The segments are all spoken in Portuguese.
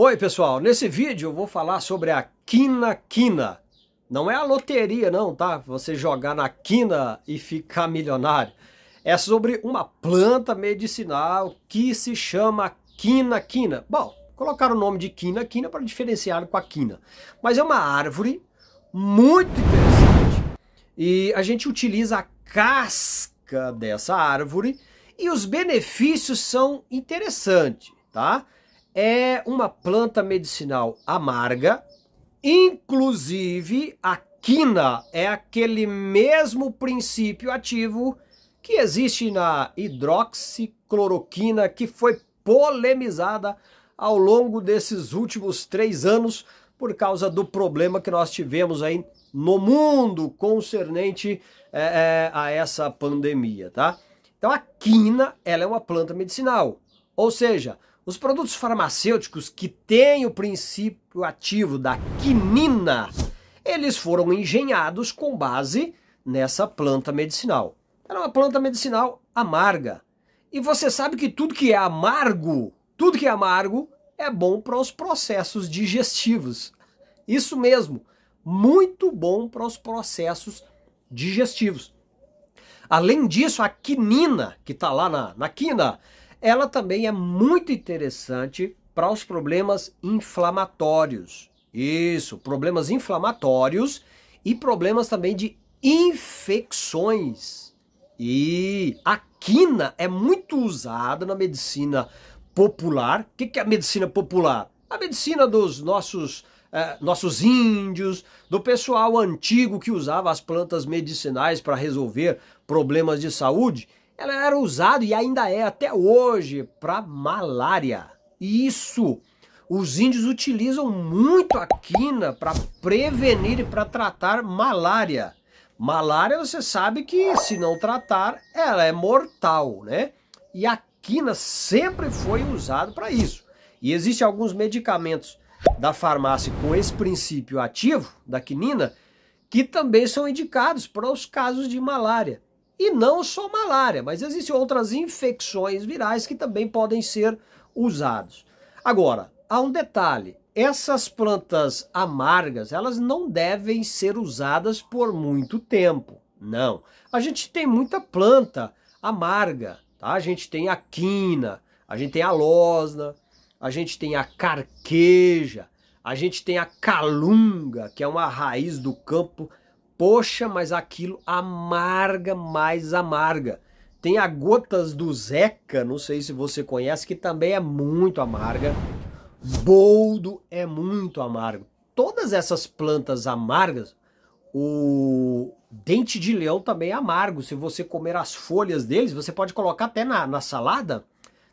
Oi pessoal, nesse vídeo eu vou falar sobre a quina quina. Não é a loteria não, tá? Você jogar na quina e ficar milionário. É sobre uma planta medicinal que se chama quina quina. Bom, colocaram o nome de quina quina para diferenciar com a quina. Mas é uma árvore muito interessante e a gente utiliza a casca dessa árvore e os benefícios são interessantes, tá? é uma planta medicinal amarga, inclusive a quina é aquele mesmo princípio ativo que existe na hidroxicloroquina, que foi polemizada ao longo desses últimos três anos por causa do problema que nós tivemos aí no mundo concernente é, é a essa pandemia, tá? Então a quina, ela é uma planta medicinal, ou seja, os produtos farmacêuticos que têm o princípio ativo da quinina, eles foram engenhados com base nessa planta medicinal. Era é uma planta medicinal amarga. E você sabe que tudo que é amargo, tudo que é amargo é bom para os processos digestivos. Isso mesmo, muito bom para os processos digestivos. Além disso, a quinina, que está lá na, na quina, ela também é muito interessante para os problemas inflamatórios. Isso, problemas inflamatórios e problemas também de infecções. E a quina é muito usada na medicina popular. O que é a medicina popular? A medicina dos nossos é, nossos índios, do pessoal antigo que usava as plantas medicinais para resolver problemas de saúde ela era usada e ainda é até hoje para malária. E isso os índios utilizam muito a quina para prevenir e para tratar malária. Malária, você sabe que se não tratar, ela é mortal, né? E a quina sempre foi usada para isso. E existem alguns medicamentos da farmácia com esse princípio ativo da quinina que também são indicados para os casos de malária. E não só malária, mas existem outras infecções virais que também podem ser usados. Agora, há um detalhe. Essas plantas amargas, elas não devem ser usadas por muito tempo. Não. A gente tem muita planta amarga, tá? A gente tem a quina, a gente tem a losna, a gente tem a carqueja, a gente tem a calunga, que é uma raiz do campo Poxa, mas aquilo amarga, mais amarga. Tem a Gotas do Zeca, não sei se você conhece, que também é muito amarga. Boldo é muito amargo. Todas essas plantas amargas, o dente de leão também é amargo. Se você comer as folhas deles, você pode colocar até na, na salada,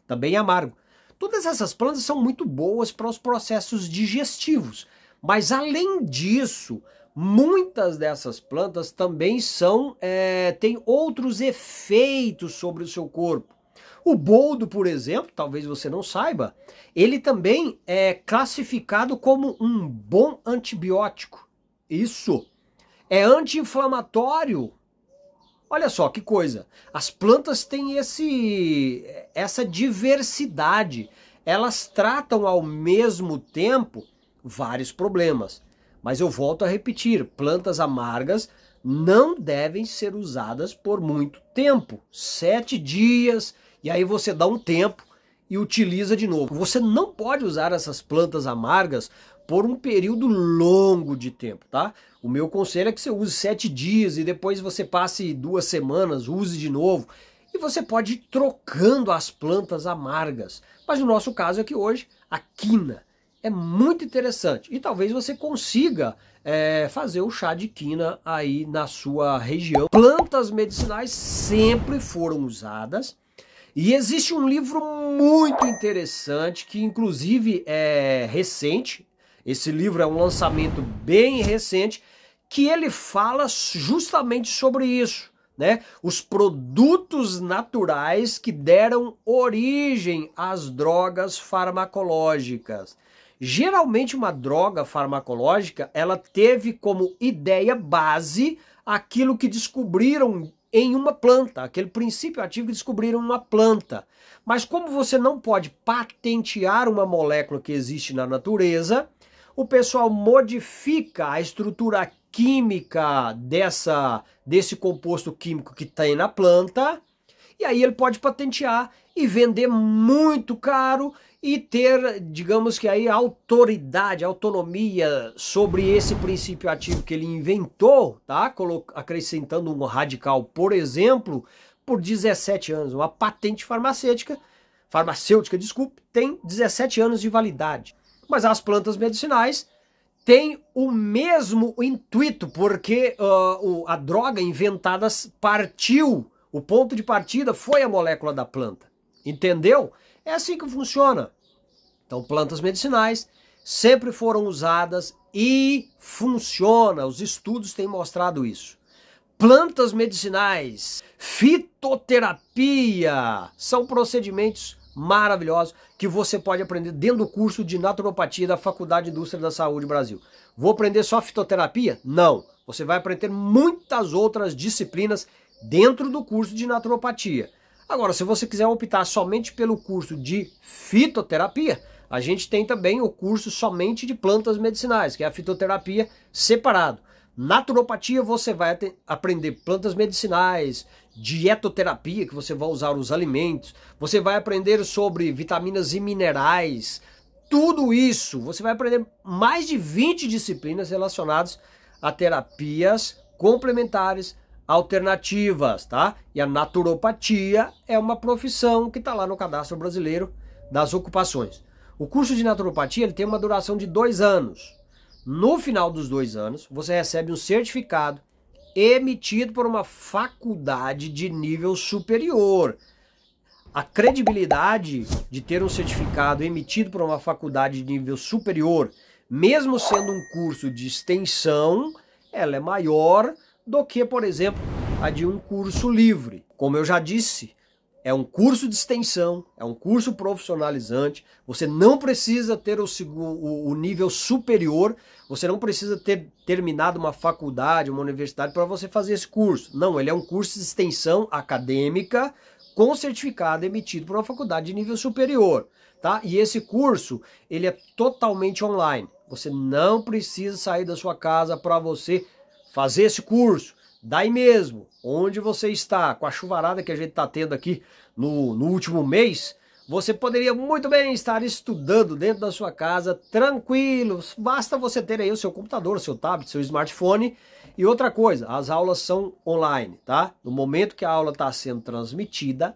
também é amargo. Todas essas plantas são muito boas para os processos digestivos. Mas além disso, Muitas dessas plantas também são é, têm outros efeitos sobre o seu corpo. O boldo, por exemplo, talvez você não saiba, ele também é classificado como um bom antibiótico. Isso é anti-inflamatório. Olha só que coisa. As plantas têm esse essa diversidade. Elas tratam ao mesmo tempo vários problemas. Mas eu volto a repetir: plantas amargas não devem ser usadas por muito tempo sete dias. E aí você dá um tempo e utiliza de novo. Você não pode usar essas plantas amargas por um período longo de tempo, tá? O meu conselho é que você use sete dias e depois você passe duas semanas, use de novo. E você pode ir trocando as plantas amargas. Mas no nosso caso é que hoje, a quina é muito interessante e talvez você consiga é, fazer o chá de quina aí na sua região. Plantas medicinais sempre foram usadas e existe um livro muito interessante que inclusive é recente. Esse livro é um lançamento bem recente que ele fala justamente sobre isso. Né? Os produtos naturais que deram origem às drogas farmacológicas. Geralmente uma droga farmacológica, ela teve como ideia base aquilo que descobriram em uma planta, aquele princípio ativo que descobriram uma planta. Mas como você não pode patentear uma molécula que existe na natureza, o pessoal modifica a estrutura química dessa desse composto químico que tem tá na planta, e aí ele pode patentear e vender muito caro e ter, digamos que aí, autoridade, autonomia sobre esse princípio ativo que ele inventou, tá? acrescentando um radical, por exemplo, por 17 anos. Uma patente farmacêutica, farmacêutica, desculpe, tem 17 anos de validade. Mas as plantas medicinais têm o mesmo intuito, porque uh, a droga inventada partiu, o ponto de partida foi a molécula da planta. Entendeu? É assim que funciona. Então, plantas medicinais sempre foram usadas e funciona. Os estudos têm mostrado isso. Plantas medicinais, fitoterapia, são procedimentos maravilhosos que você pode aprender dentro do curso de naturopatia da Faculdade de Indústria da Saúde Brasil. Vou aprender só fitoterapia? Não. Você vai aprender muitas outras disciplinas dentro do curso de naturopatia. Agora, se você quiser optar somente pelo curso de fitoterapia, a gente tem também o curso somente de plantas medicinais, que é a fitoterapia separado. Naturopatia você vai aprender plantas medicinais, dietoterapia, que você vai usar os alimentos, você vai aprender sobre vitaminas e minerais, tudo isso. Você vai aprender mais de 20 disciplinas relacionadas a terapias complementares alternativas, tá? E a naturopatia é uma profissão que está lá no cadastro brasileiro das ocupações. O curso de naturopatia ele tem uma duração de dois anos. No final dos dois anos, você recebe um certificado emitido por uma faculdade de nível superior. A credibilidade de ter um certificado emitido por uma faculdade de nível superior, mesmo sendo um curso de extensão, ela é maior do que, por exemplo, a de um curso livre. Como eu já disse, é um curso de extensão, é um curso profissionalizante. Você não precisa ter o, o, o nível superior, você não precisa ter terminado uma faculdade, uma universidade para você fazer esse curso. Não, ele é um curso de extensão acadêmica com certificado emitido por uma faculdade de nível superior, tá? E esse curso, ele é totalmente online. Você não precisa sair da sua casa para você fazer esse curso, daí mesmo, onde você está, com a chuvarada que a gente está tendo aqui no, no último mês, você poderia muito bem estar estudando dentro da sua casa, tranquilo. Basta você ter aí o seu computador, o seu tablet, seu smartphone. E outra coisa, as aulas são online, tá? No momento que a aula está sendo transmitida,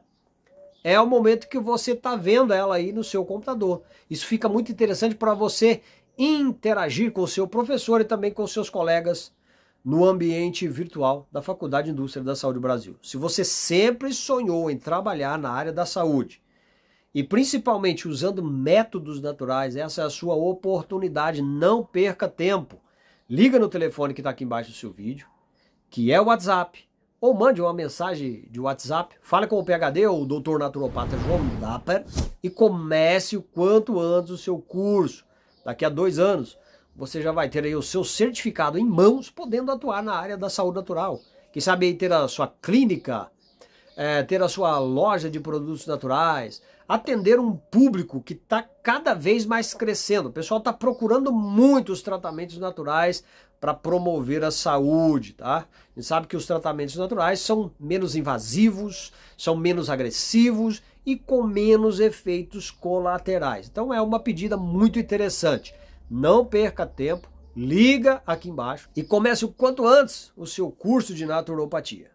é o momento que você está vendo ela aí no seu computador. Isso fica muito interessante para você interagir com o seu professor e também com os seus colegas no ambiente virtual da Faculdade de Indústria da Saúde Brasil. Se você sempre sonhou em trabalhar na área da saúde e principalmente usando métodos naturais, essa é a sua oportunidade. Não perca tempo. Liga no telefone que está aqui embaixo do seu vídeo, que é o WhatsApp, ou mande uma mensagem de WhatsApp, fale com o PHD ou o Dr. Naturopata João Dapper e comece o quanto antes o seu curso. Daqui a dois anos você já vai ter aí o seu certificado em mãos, podendo atuar na área da saúde natural. Quem sabe ter a sua clínica, é, ter a sua loja de produtos naturais, atender um público que está cada vez mais crescendo. O pessoal está procurando muito os tratamentos naturais para promover a saúde, tá? A gente sabe que os tratamentos naturais são menos invasivos, são menos agressivos e com menos efeitos colaterais. Então é uma pedida muito interessante. Não perca tempo, liga aqui embaixo e comece o quanto antes o seu curso de naturopatia.